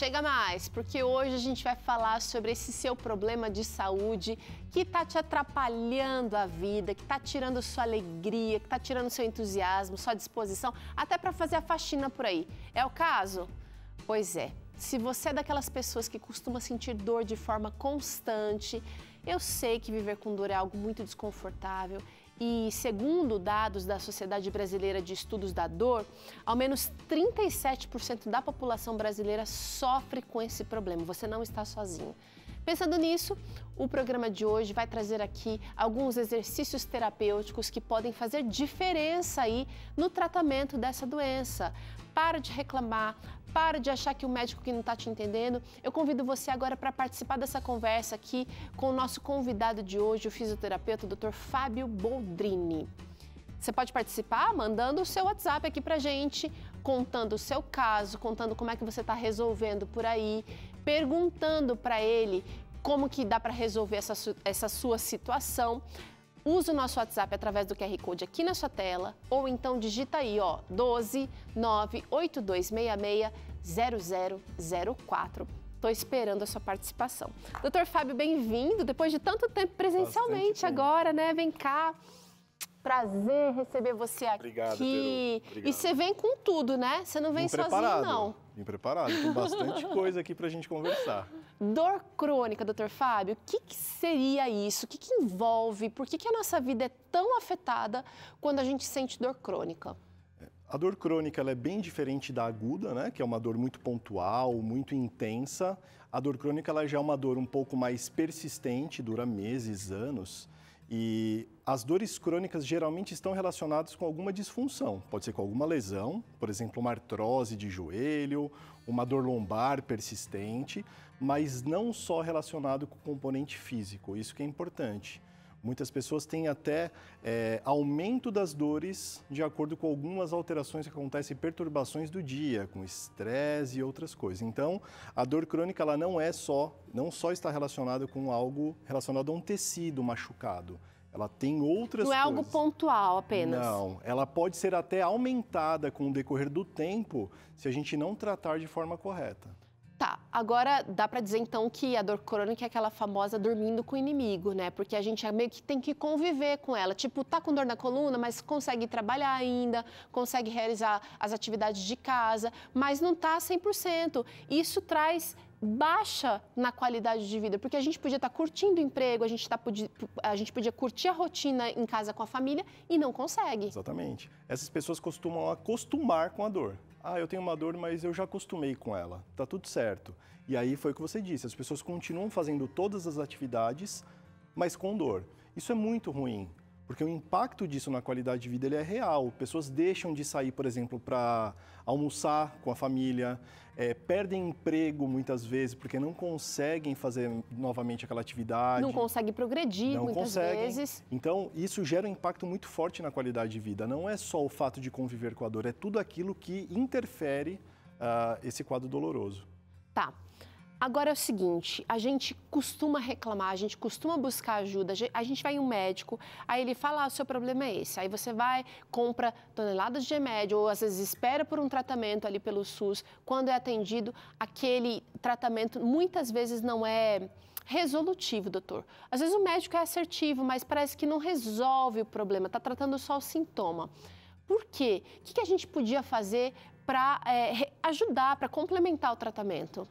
chega mais, porque hoje a gente vai falar sobre esse seu problema de saúde que está te atrapalhando a vida, que está tirando sua alegria, que está tirando seu entusiasmo, sua disposição, até para fazer a faxina por aí. É o caso? Pois é. Se você é daquelas pessoas que costuma sentir dor de forma constante, eu sei que viver com dor é algo muito desconfortável e, segundo dados da Sociedade Brasileira de Estudos da Dor, ao menos 37% da população brasileira sofre com esse problema. Você não está sozinho. Pensando nisso, o programa de hoje vai trazer aqui alguns exercícios terapêuticos que podem fazer diferença aí no tratamento dessa doença. Para de reclamar, para de achar que o médico que não está te entendendo. Eu convido você agora para participar dessa conversa aqui com o nosso convidado de hoje, o fisioterapeuta Dr. Fábio Boldrini. Você pode participar mandando o seu WhatsApp aqui para gente, contando o seu caso, contando como é que você está resolvendo por aí perguntando para ele como que dá para resolver essa, essa sua situação. Use o nosso WhatsApp através do QR Code aqui na sua tela ou então digita aí, ó, 12 98266 0004. Estou esperando a sua participação. Doutor Fábio, bem-vindo. Depois de tanto tempo presencialmente agora, né? Vem cá. Prazer receber você aqui. Obrigado, Peru. Obrigado. E você vem com tudo, né? Você não vem sozinho, não. Vim preparado. Tem bastante coisa aqui para a gente conversar. Dor crônica, doutor Fábio, o que, que, seria isso? O que, que envolve? Por que, que a nossa vida é tão afetada quando a gente sente dor crônica? A dor crônica é bem diferente da aguda, né? Que é uma dor muito pontual, muito intensa. A dor crônica ela já é uma dor um pouco mais persistente, dura meses, anos. E as dores crônicas geralmente estão relacionadas com alguma disfunção, pode ser com alguma lesão, por exemplo, uma artrose de joelho, uma dor lombar persistente, mas não só relacionado com o componente físico, isso que é importante. Muitas pessoas têm até é, aumento das dores de acordo com algumas alterações que acontecem, perturbações do dia, com estresse e outras coisas. Então, a dor crônica ela não é só, não só está relacionada com algo relacionado a um tecido machucado. Ela tem outras Não é coisas. algo pontual apenas. Não, ela pode ser até aumentada com o decorrer do tempo se a gente não tratar de forma correta. Tá, agora dá para dizer então que a dor crônica é aquela famosa dormindo com o inimigo, né? Porque a gente é meio que tem que conviver com ela. Tipo, tá com dor na coluna, mas consegue trabalhar ainda, consegue realizar as atividades de casa, mas não tá 100%. Isso traz baixa na qualidade de vida, porque a gente podia estar tá curtindo o emprego, a gente, tá, a gente podia curtir a rotina em casa com a família e não consegue. Exatamente. Essas pessoas costumam acostumar com a dor ah, eu tenho uma dor, mas eu já acostumei com ela, tá tudo certo. E aí foi o que você disse, as pessoas continuam fazendo todas as atividades, mas com dor. Isso é muito ruim, porque o impacto disso na qualidade de vida ele é real. Pessoas deixam de sair, por exemplo, para almoçar com a família, é, perdem emprego muitas vezes porque não conseguem fazer novamente aquela atividade. Não conseguem progredir não muitas conseguem. vezes. Então, isso gera um impacto muito forte na qualidade de vida. Não é só o fato de conviver com a dor, é tudo aquilo que interfere uh, esse quadro doloroso. Tá. Agora é o seguinte, a gente costuma reclamar, a gente costuma buscar ajuda, a gente vai em um médico, aí ele fala, ah, o seu problema é esse. Aí você vai, compra toneladas de remédio, ou às vezes espera por um tratamento ali pelo SUS. Quando é atendido, aquele tratamento muitas vezes não é resolutivo, doutor. Às vezes o médico é assertivo, mas parece que não resolve o problema, está tratando só o sintoma. Por quê? O que a gente podia fazer para é, eh, ajudar, para complementar o tratamento?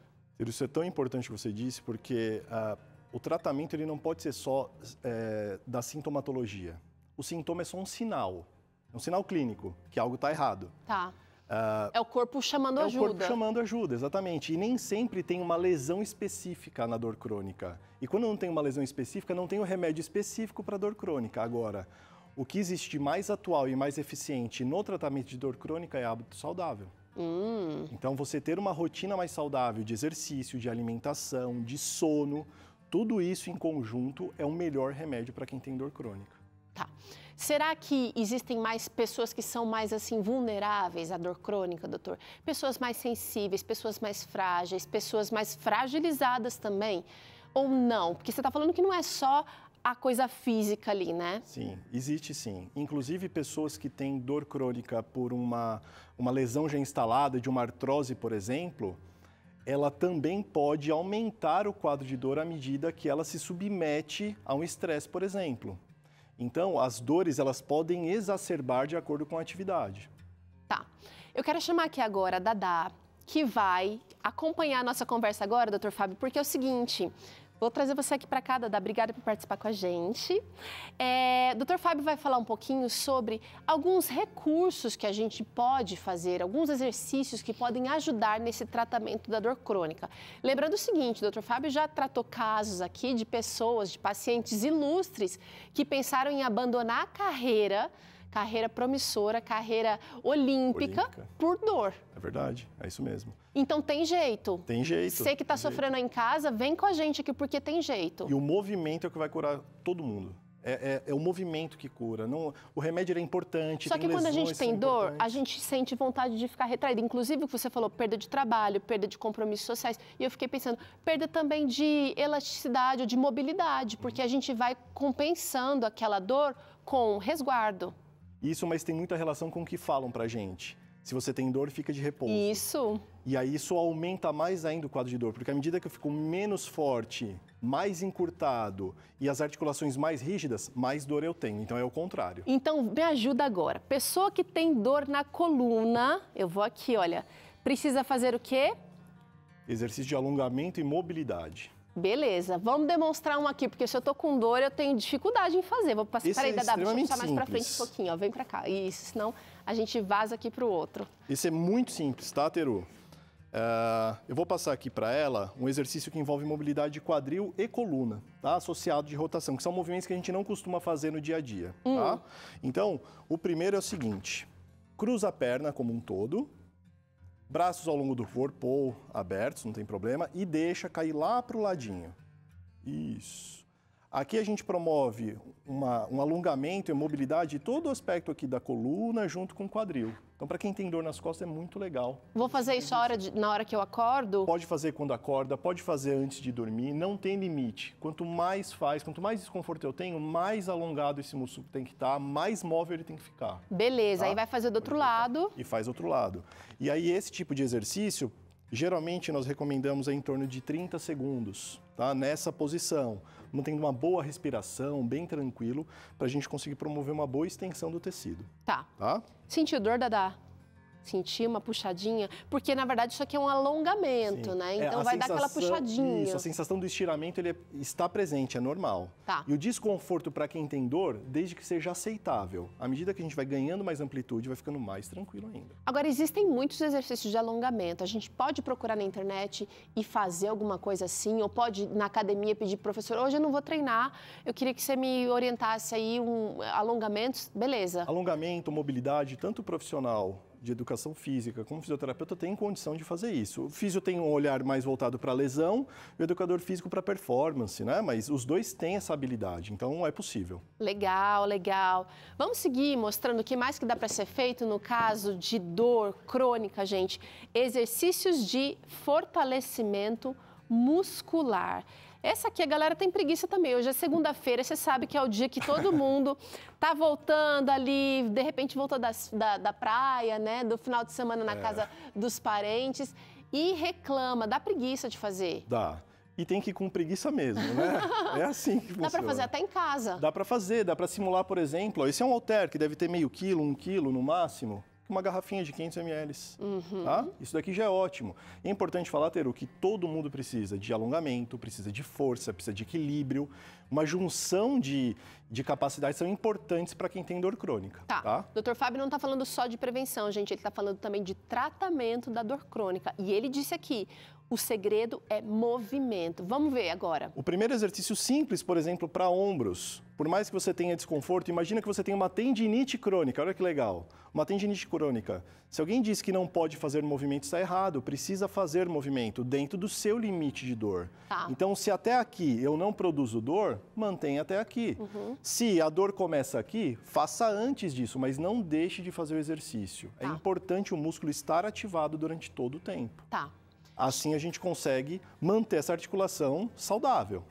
Isso é tão importante que você disse, porque ah, o tratamento ele não pode ser só é, da sintomatologia. O sintoma é só um sinal, é um sinal clínico que algo está errado. Tá. Ah, é o corpo chamando é ajuda. É o corpo chamando ajuda, exatamente. E nem sempre tem uma lesão específica na dor crônica. E quando não tem uma lesão específica, não tem um remédio específico para dor crônica. Agora, o que existe mais atual e mais eficiente no tratamento de dor crônica é hábito saudável. Hum. Então, você ter uma rotina mais saudável de exercício, de alimentação, de sono, tudo isso em conjunto é o melhor remédio para quem tem dor crônica. Tá. Será que existem mais pessoas que são mais assim vulneráveis à dor crônica, doutor? Pessoas mais sensíveis, pessoas mais frágeis, pessoas mais fragilizadas também? Ou não? Porque você está falando que não é só a coisa física ali, né? Sim, existe sim. Inclusive pessoas que têm dor crônica por uma, uma lesão já instalada, de uma artrose, por exemplo, ela também pode aumentar o quadro de dor à medida que ela se submete a um estresse, por exemplo. Então, as dores elas podem exacerbar de acordo com a atividade. Tá. Eu quero chamar aqui agora a Dada, que vai acompanhar a nossa conversa agora, doutor Fábio, porque é o seguinte: Vou trazer você aqui para cada da. Obrigada por participar com a gente. É, Dr. Fábio vai falar um pouquinho sobre alguns recursos que a gente pode fazer, alguns exercícios que podem ajudar nesse tratamento da dor crônica. Lembrando o seguinte, Dr. Fábio já tratou casos aqui de pessoas, de pacientes ilustres que pensaram em abandonar a carreira carreira promissora, carreira olímpica, olímpica. por dor. É verdade, é isso mesmo. Então tem jeito. Tem jeito. Você que está sofrendo aí em casa, vem com a gente aqui porque tem jeito. E o movimento é o que vai curar todo mundo. É, é, é, o movimento que cura. Não, o remédio é importante. Só que lesões, quando a gente tem dor, a gente sente vontade de ficar retraído. Inclusive, o que você falou, perda de trabalho, perda de compromissos sociais. E eu fiquei pensando, perda também de elasticidade ou de mobilidade, porque uhum. a gente vai compensando aquela dor com resguardo. Isso, mas tem muita relação com o que falam pra gente. Se você tem dor, fica de repouso. Isso. E aí isso aumenta mais ainda o quadro de dor, porque à medida que eu fico menos forte, mais encurtado e as articulações mais rígidas, mais dor eu tenho. Então é o contrário. Então me ajuda agora. Pessoa que tem dor na coluna, eu vou aqui, olha, precisa fazer o quê? Exercício de alongamento e mobilidade. Beleza, vamos demonstrar um aqui, porque se eu tô com dor, eu tenho dificuldade em fazer. Vou passar, peraí, é Dadá, deixa eu passar mais para frente um pouquinho, ó, vem para cá. Isso, senão a gente vaza aqui pro outro. Isso é muito simples, tá, Teru? Uh, eu vou passar aqui para ela um exercício que envolve mobilidade de quadril e coluna, tá? associado de rotação, que são movimentos que a gente não costuma fazer no dia a dia. Tá? Hum. Tá? Então, o primeiro é o seguinte: cruza a perna como um todo, Braços ao longo do corpo ou abertos, não tem problema, e deixa cair lá para o ladinho. Isso. Aqui a gente promove uma, um alongamento e mobilidade de todo o aspecto aqui da coluna junto com o quadril. Então, para quem tem dor nas costas, é muito legal. Vou fazer isso hora de, na hora que eu acordo? Pode fazer quando acorda, pode fazer antes de dormir, não tem limite. Quanto mais faz, quanto mais desconforto eu tenho, mais alongado esse músculo tem que estar, tá, mais móvel ele tem que ficar. Beleza, tá? aí vai fazer do outro pode lado. Ficar. E faz outro lado. E aí, esse tipo de exercício Geralmente nós recomendamos em torno de 30 segundos, tá? Nessa posição, mantendo uma boa respiração, bem tranquilo, para a gente conseguir promover uma boa extensão do tecido. Tá. Tá? Sentiu dor, Dadá? sentir uma puxadinha, porque na verdade isso aqui é um alongamento, Sim. né? É, então é, vai sensação, dar aquela puxadinha. Isso, a sensação do estiramento ele é, está presente, é normal. Tá. E o desconforto para quem tem dor, desde que seja aceitável. À medida que a gente vai ganhando mais amplitude, vai ficando mais tranquilo ainda. Agora, existem muitos exercícios de alongamento. A gente pode procurar na internet e fazer alguma coisa assim, ou pode na academia pedir, professor, hoje eu não vou treinar, eu queria que você me orientasse aí um alongamentos, beleza. Alongamento, mobilidade, tanto profissional de educação física, como fisioterapeuta, tem condição de fazer isso. O físico tem um olhar mais voltado para a lesão e o educador físico para performance, né? Mas os dois têm essa habilidade, então é possível. Legal, legal. Vamos seguir mostrando o que mais que dá para ser feito no caso de dor crônica, gente. Exercícios de fortalecimento muscular. Essa aqui a galera tem preguiça também. Hoje é segunda-feira, você sabe que é o dia que todo mundo tá voltando ali, de repente voltou da, da, da praia, né? Do final de semana na é. casa dos parentes e reclama, dá preguiça de fazer. Dá. E tem que ir com preguiça mesmo, né? É assim que funciona. Dá para fazer até em casa. Dá para fazer, dá para simular, por exemplo. Ó, esse é um halter que deve ter meio quilo, um quilo no máximo uma garrafinha de 500 ml. Uhum. Tá? Isso daqui já é ótimo. É importante falar, Teru, que todo mundo precisa de alongamento, precisa de força, precisa de equilíbrio. Uma junção de, de capacidades são importantes para quem tem dor crônica. Tá. tá? Dr. Fábio não está falando só de prevenção, gente. Ele está falando também de tratamento da dor crônica. E ele disse aqui, o segredo é movimento. Vamos ver agora. O primeiro exercício simples, por exemplo, para ombros por mais que você tenha desconforto, imagina que você tem uma tendinite crônica, olha que legal, uma tendinite crônica. Se alguém diz que não pode fazer movimento, está errado, precisa fazer movimento dentro do seu limite de dor. Tá. Então, se até aqui eu não produzo dor, mantenha até aqui. Uhum. Se a dor começa aqui, faça antes disso, mas não deixe de fazer o exercício. É tá. É importante o músculo estar ativado durante todo o tempo. Tá. Assim a gente consegue manter essa articulação saudável.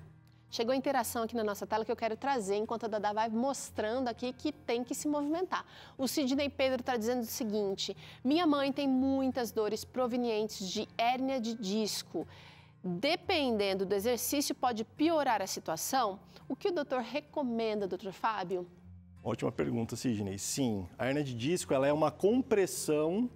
Chegou a interação aqui na nossa tela que eu quero trazer, enquanto a Dada vai mostrando aqui que tem que se movimentar. O Sidney Pedro está dizendo o seguinte: minha mãe tem muitas dores provenientes de hérnia de disco. Dependendo do exercício, pode piorar a situação? O que o doutor recomenda, doutor Fábio? Ótima pergunta, Sidney. Sim, a hérnia de disco ela é uma compressão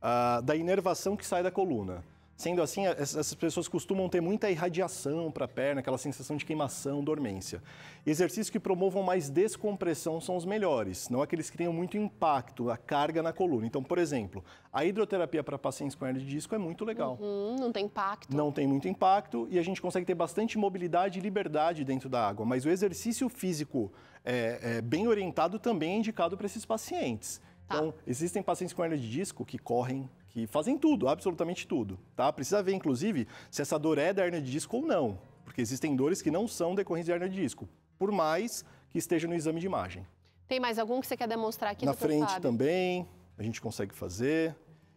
ah, da inervação que sai da coluna. Sendo assim, é, essas pessoas costumam ter muita irradiação para a perna, aquela sensação de queimação, dormência. Exercícios que promovam mais descompressão são os melhores, não aqueles que tenham muito impacto, a carga na coluna. Então, por exemplo, a hidroterapia para pacientes com hernia de disco é muito legal. Uhum, não tem impacto. Não tem muito impacto e a gente consegue ter bastante mobilidade e liberdade dentro da água. Mas o exercício físico é, é, bem orientado também é indicado para esses pacientes. Tá. Então, existem pacientes com hernia de disco que correm, que fazem tudo, absolutamente tudo, tá? Precisa ver, inclusive, se essa dor é da hernia de disco ou não, porque existem dores que não são decorrentes de hernia de disco, por mais que esteja no exame de imagem. Tem mais algum que você quer demonstrar aqui? Na frente Fábio? também, a gente consegue fazer.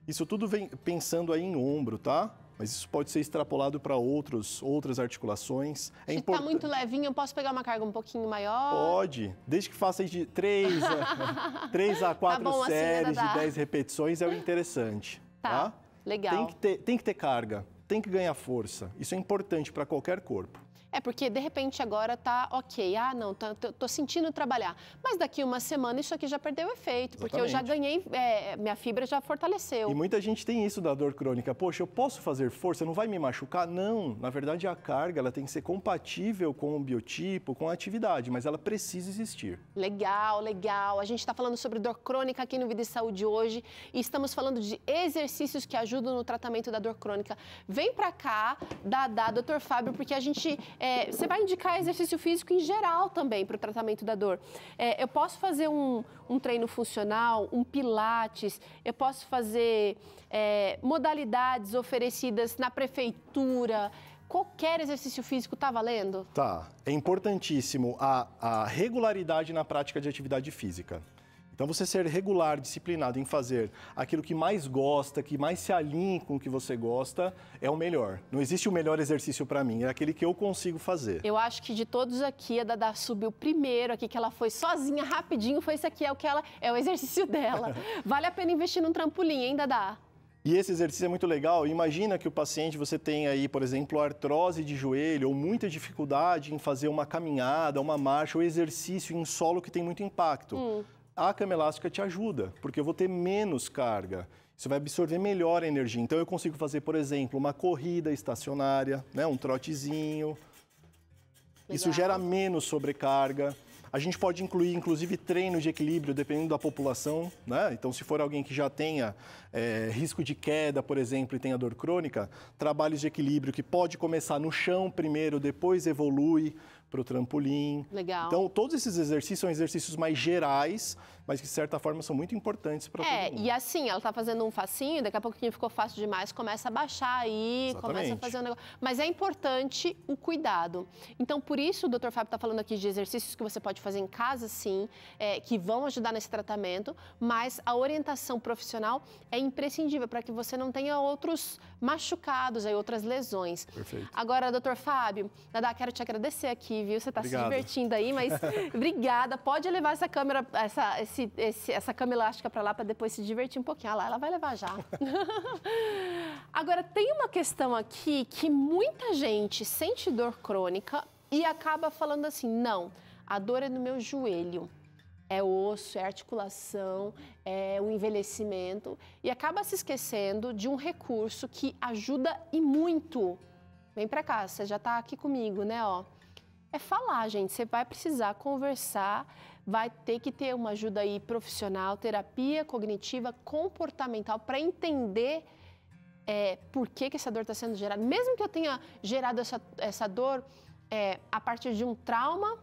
Isso tudo vem pensando aí em ombro, tá? Mas isso pode ser extrapolado para outros, outras articulações. É Se import... tá muito levinho, eu posso pegar uma carga um pouquinho maior? Pode, desde que faça de 3 a, a 4 tá assim, né, séries assim de 10 repetições é o interessante. Tá. tá? Legal. Tem que, ter, tem que ter carga, tem que ganhar força. Isso é importante para qualquer corpo. É porque de repente agora tá ok, ah não, tá, tô, tô, sentindo trabalhar, mas daqui uma semana isso aqui já perdeu efeito, Exatamente. porque eu já ganhei, é, minha fibra já fortaleceu. E muita gente tem isso da dor crônica, poxa, eu posso fazer força, não vai me machucar? Não, na verdade a carga ela tem que ser compatível com o biotipo, com a atividade, mas ela precisa existir. Legal, legal. A gente está falando sobre dor crônica aqui no Vida e Saúde hoje e estamos falando de exercícios que ajudam no tratamento da dor crônica. Vem para cá, Dadá, doutor Fábio, porque a gente é, você vai indicar exercício físico em geral também para o tratamento da dor. É, eu posso fazer um, um, treino funcional, um pilates, eu posso fazer é, modalidades oferecidas na prefeitura. Qualquer exercício físico está valendo? Tá. É importantíssimo a, a regularidade na prática de atividade física. Então, você ser regular, disciplinado em fazer aquilo que mais gosta, que mais se alinha com o que você gosta, é o melhor. Não existe o melhor exercício para mim, é aquele que eu consigo fazer. Eu acho que de todos aqui, a Dada subiu primeiro aqui, que ela foi sozinha, rapidinho, foi isso aqui, é o que ela é o exercício dela. Vale a pena investir num trampolim, hein, Dada? E esse exercício é muito legal. Imagina que o paciente você tem aí, por exemplo, artrose de joelho ou muita dificuldade em fazer uma caminhada, uma marcha ou exercício em solo que tem muito impacto. Hum a cama elástica te ajuda, porque eu vou ter menos carga. Você vai absorver melhor a energia. Então eu consigo fazer, por exemplo, uma corrida estacionária, né, um trotezinho. Legal. Isso gera menos sobrecarga. A gente pode incluir, inclusive, treino de equilíbrio, dependendo da população, né? Então, se for alguém que já tenha é, risco de queda, por exemplo, e tenha dor crônica, trabalhos de equilíbrio que pode começar no chão primeiro, depois evolui para o trampolim. Legal. Então, todos esses exercícios são exercícios mais gerais mas que de certa forma são muito importantes para é, todo mundo. É, e assim, ela está fazendo um facinho, daqui a pouquinho ficou fácil demais, começa a baixar aí, Exatamente. começa a fazer um negócio. Mas é importante o cuidado. Então, por isso o Dr. Fábio está falando aqui de exercícios que você pode fazer em casa, sim, é, que vão ajudar nesse tratamento, mas a orientação profissional é imprescindível para que você não tenha outros machucados, aí, outras lesões. Perfeito. Agora, doutor Fábio, Nadá, quero te agradecer aqui, viu? Você está se divertindo aí, mas obrigada. Pode levar essa câmera, essa, esse, esse, essa cama elástica para lá para depois se divertir um pouquinho. Ah lá, ela vai levar já. Agora, tem uma questão aqui que muita gente sente dor crônica e acaba falando assim: não, a dor é no meu joelho. É osso, é articulação, é o envelhecimento. E acaba se esquecendo de um recurso que ajuda e muito. Vem para cá, você já tá aqui comigo, né? Ó, é falar, gente. Você vai precisar conversar vai ter que ter uma ajuda aí profissional, terapia cognitiva, comportamental, para entender é, por que, que essa dor está sendo gerada. Mesmo que eu tenha gerado essa, essa dor é, a partir de um trauma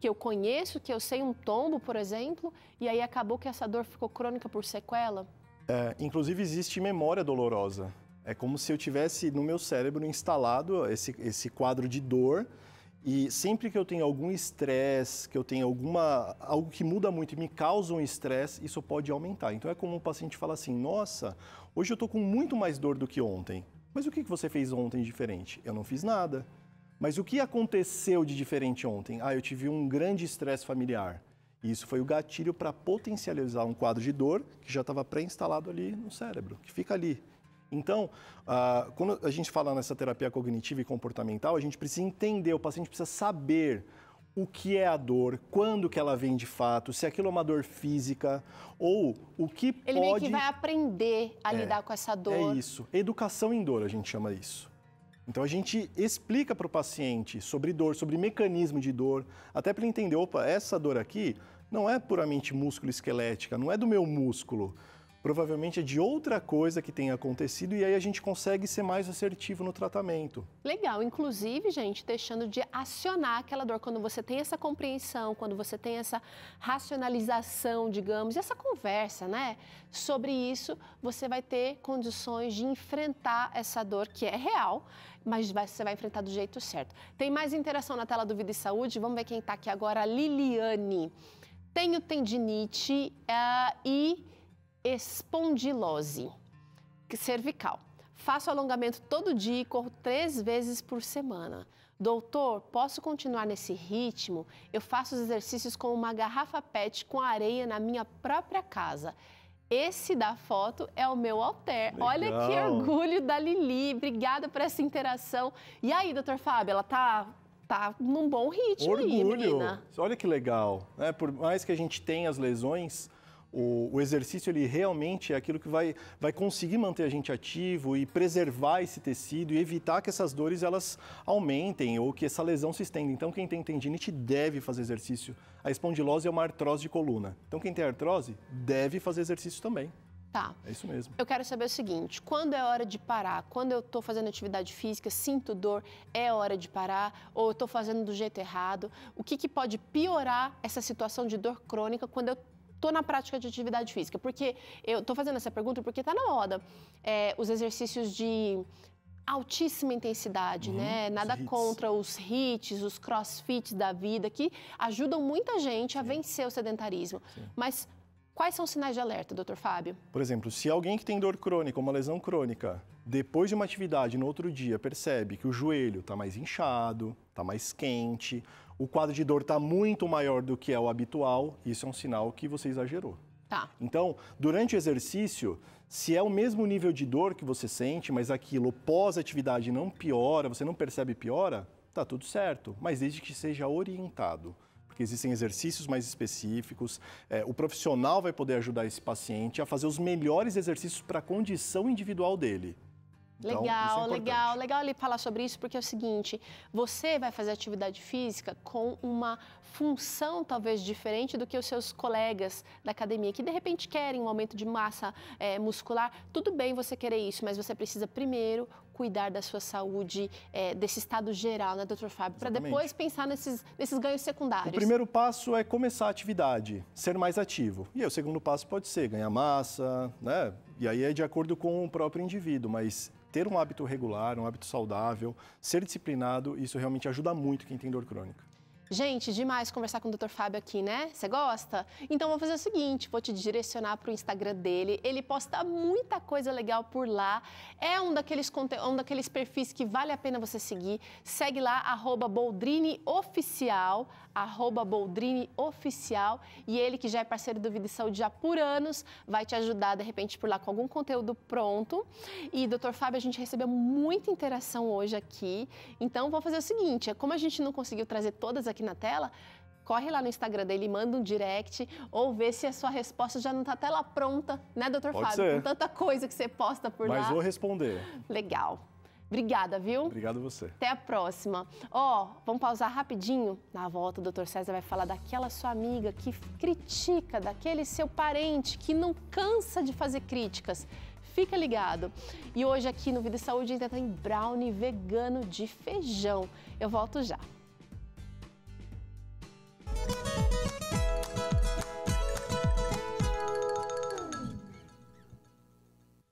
que eu conheço, que eu sei um tombo, por exemplo, e aí acabou que essa dor ficou crônica por sequela. É, inclusive existe memória dolorosa. É como se eu tivesse no meu cérebro instalado esse, esse quadro de dor e sempre que eu tenho algum estresse, que eu tenho alguma algo que muda muito e me causa um estresse, isso pode aumentar. Então é como um paciente falar assim: "Nossa, hoje eu tô com muito mais dor do que ontem". Mas o que você fez ontem diferente? Eu não fiz nada. Mas o que aconteceu de diferente ontem? Ah, eu tive um grande estresse familiar. E isso foi o gatilho para potencializar um quadro de dor que já estava pré-instalado ali no cérebro, que fica ali então, uh, quando a gente fala nessa terapia cognitiva e comportamental, a gente precisa entender, o paciente precisa saber o que é a dor, quando que ela vem de fato, se aquilo é uma dor física ou o que Ele pode... Ele meio que vai aprender a é, lidar com essa dor. É isso. Educação em dor, a gente chama isso. Então a gente explica para o paciente sobre dor, sobre mecanismo de dor, até para ele entender, opa, essa dor aqui não é puramente músculo esquelética, não é do meu músculo provavelmente é de outra coisa que tenha acontecido e aí a gente consegue ser mais assertivo no tratamento. Legal, inclusive, gente, deixando de acionar aquela dor quando você tem essa compreensão, quando você tem essa racionalização, digamos, essa conversa, né? Sobre isso, você vai ter condições de enfrentar essa dor que é real, mas você vai enfrentar do jeito certo. Tem mais interação na tela do Vida e Saúde, vamos ver quem está aqui agora, a Liliane. Tenho tendinite uh, e espondilose cervical. Faço alongamento todo dia e corro três vezes por semana. Doutor, posso continuar nesse ritmo? Eu faço os exercícios com uma garrafa PET com areia na minha própria casa. Esse da foto é o meu alter. Legal. Olha que orgulho da Lili. Obrigada por essa interação. E aí, doutor Fábio, ela tá tá num bom ritmo orgulho. aí, menina. Olha que legal. Né? Por mais que a gente tenha as lesões, o, o, exercício ele realmente é aquilo que vai, vai conseguir manter a gente ativo e preservar esse tecido e evitar que essas dores elas aumentem ou que essa lesão se estenda. Então quem tem tendinite deve fazer exercício. A espondilose é uma artrose de coluna. Então quem tem artrose deve fazer exercício também. Tá. É isso mesmo. Eu quero saber o seguinte: quando é hora de parar? Quando eu estou fazendo atividade física, sinto dor, é hora de parar? Ou eu estou fazendo do jeito errado? O que, que pode piorar essa situação de dor crônica quando eu Tô na prática de atividade física? Porque eu tô fazendo essa pergunta porque tá na moda é, os exercícios de altíssima intensidade, uhum, né? Nada os contra os hits, os crossfits da vida que ajudam muita gente a Sim. vencer o sedentarismo. Sim. Mas Quais são os sinais de alerta, doutor Fábio? Por exemplo, se alguém que tem dor crônica, uma lesão crônica, depois de uma atividade no outro dia percebe que o joelho está mais inchado, está mais quente, o quadro de dor está muito maior do que é o habitual, isso é um sinal que você exagerou. Tá. Então, durante o exercício, se é o mesmo nível de dor que você sente, mas aquilo pós-atividade não piora, você não percebe piora, tá tudo certo, mas desde que seja orientado que existem exercícios mais específicos. É, o profissional vai poder ajudar esse paciente a fazer os melhores exercícios para a condição individual dele. Então, é legal, é legal, legal ele falar sobre isso, porque é o seguinte: você vai fazer atividade física com uma função talvez diferente do que os seus colegas da academia, que de repente querem um aumento de massa é, muscular. Tudo bem você querer isso, mas você precisa primeiro cuidar da sua saúde, é, desse estado geral, né, doutor Fábio? Para depois pensar nesses, nesses ganhos secundários. O primeiro passo é começar a atividade, ser mais ativo. E aí, o segundo passo pode ser ganhar massa, né? E aí é de acordo com o próprio indivíduo, mas ter um hábito regular, um hábito saudável, ser disciplinado, isso realmente ajuda muito quem tem dor crônica. Gente, demais conversar com o Dr. Fábio aqui, né? Você gosta? Então vou fazer o seguinte, vou te direcionar para o Instagram dele. Ele posta muita coisa legal por lá. É um daqueles, um daqueles perfis que vale a pena você seguir. Segue lá, arroba BoldriniOficial, E ele, que já é parceiro do Vida e Saúde já por anos, vai te ajudar, de repente, por lá com algum conteúdo pronto. E, Dr. Fábio, a gente recebeu muita interação hoje aqui. Então, vou fazer o seguinte, é, como a gente não conseguiu trazer todas as aqui na tela, corre lá no Instagram dele, manda um direct ou vê se a sua resposta já não está tela pronta, né, doutor Fábio? Ser. Com tanta coisa que você posta por Mas lá. Mas vou responder. Legal. Obrigada, viu? Obrigado você. Até a próxima. Ó, oh, vamos pausar rapidinho. Na volta, o doutor César vai falar daquela sua amiga que critica, daquele seu parente que não cansa de fazer críticas. Fica ligado. E hoje aqui no Vida e Saúde ainda em brownie vegano de feijão. Eu volto já.